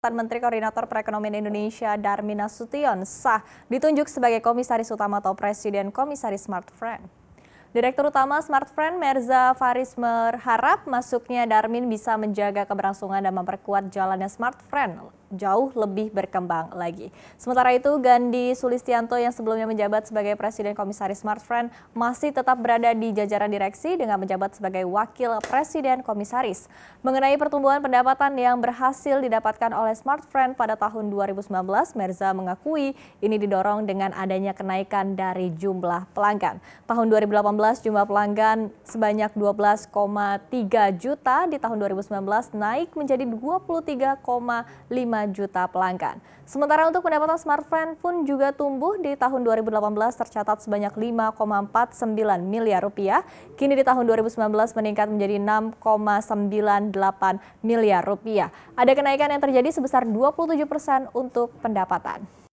Mantan Menteri Koordinator Perekonomian Indonesia Darmina Sution sah ditunjuk sebagai Komisaris Utama atau Presiden Komisaris Smart Friend. Direktur Utama Smartfriend Merza Faris berharap masuknya Darmin bisa menjaga keberlangsungan dan memperkuat jalannya Smartfriend jauh lebih berkembang lagi. Sementara itu Gandhi Sulistianto yang sebelumnya menjabat sebagai Presiden Komisaris Smartfriend masih tetap berada di jajaran direksi dengan menjabat sebagai Wakil Presiden Komisaris. Mengenai pertumbuhan pendapatan yang berhasil didapatkan oleh Smartfriend pada tahun 2019, Merza mengakui ini didorong dengan adanya kenaikan dari jumlah pelanggan. Tahun 2018 jumlah pelanggan sebanyak 12,3 juta, di tahun 2019 naik menjadi 23,5 juta pelanggan. Sementara untuk pendapatan smartphone pun juga tumbuh di tahun 2018 tercatat sebanyak 5,49 miliar rupiah, kini di tahun 2019 meningkat menjadi 6,98 miliar rupiah. Ada kenaikan yang terjadi sebesar 27 persen untuk pendapatan.